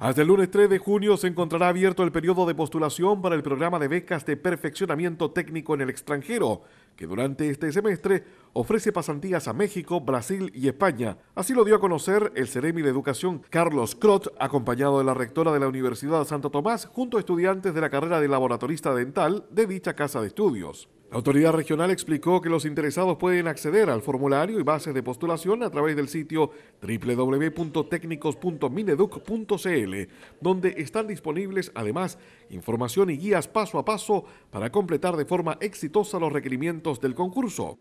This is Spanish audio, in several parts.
Hasta el lunes 3 de junio se encontrará abierto el periodo de postulación para el programa de becas de perfeccionamiento técnico en el extranjero, que durante este semestre ofrece pasantías a México, Brasil y España. Así lo dio a conocer el Ceremi de Educación Carlos Crot, acompañado de la rectora de la Universidad de Santo Tomás, junto a estudiantes de la carrera de laboratorista dental de dicha casa de estudios. La autoridad regional explicó que los interesados pueden acceder al formulario y bases de postulación a través del sitio www.tecnicos.mineduc.cl donde están disponibles además información y guías paso a paso para completar de forma exitosa los requerimientos del concurso.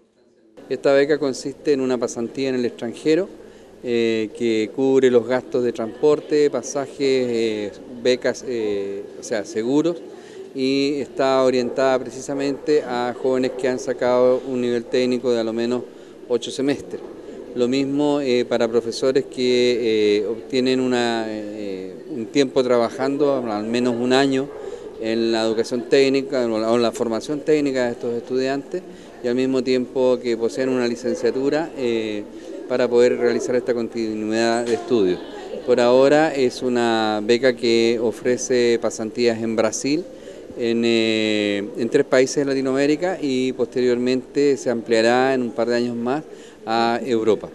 Esta beca consiste en una pasantía en el extranjero eh, que cubre los gastos de transporte, pasajes, eh, becas, eh, o sea, seguros y está orientada precisamente a jóvenes que han sacado un nivel técnico de al menos ocho semestres. Lo mismo eh, para profesores que eh, obtienen eh, un tiempo trabajando, al menos un año, en la educación técnica o en la formación técnica de estos estudiantes y al mismo tiempo que poseen una licenciatura para poder realizar esta continuidad de estudios. Por ahora es una beca que ofrece pasantías en Brasil, eh, en, tres países de Latinoamérica y posteriormente se ampliará en un par de años más a Europa.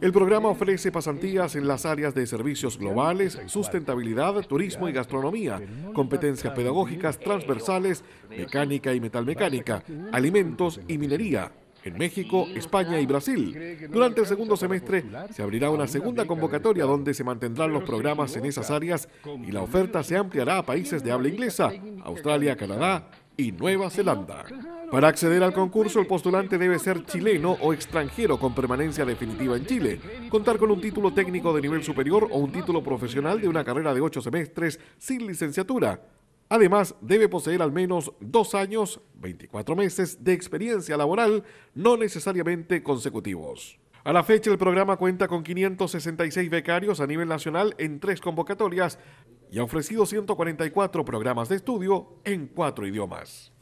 El programa ofrece pasantías en las áreas de servicios globales, sustentabilidad, turismo y gastronomía, competencias pedagógicas transversales, mecánica y metalmecánica, alimentos y minería en México, España y Brasil. Durante el segundo semestre se abrirá una segunda convocatoria donde se mantendrán los programas en esas áreas y la oferta se ampliará a países de habla inglesa, Australia, Canadá y Nueva Zelanda. Para acceder al concurso, el postulante debe ser chileno o extranjero con permanencia definitiva en Chile, contar con un título técnico de nivel superior o un título profesional de una carrera de ocho semestres sin licenciatura, Además, debe poseer al menos dos años, 24 meses de experiencia laboral, no necesariamente consecutivos. A la fecha, el programa cuenta con 566 becarios a nivel nacional en tres convocatorias y ha ofrecido 144 programas de estudio en cuatro idiomas.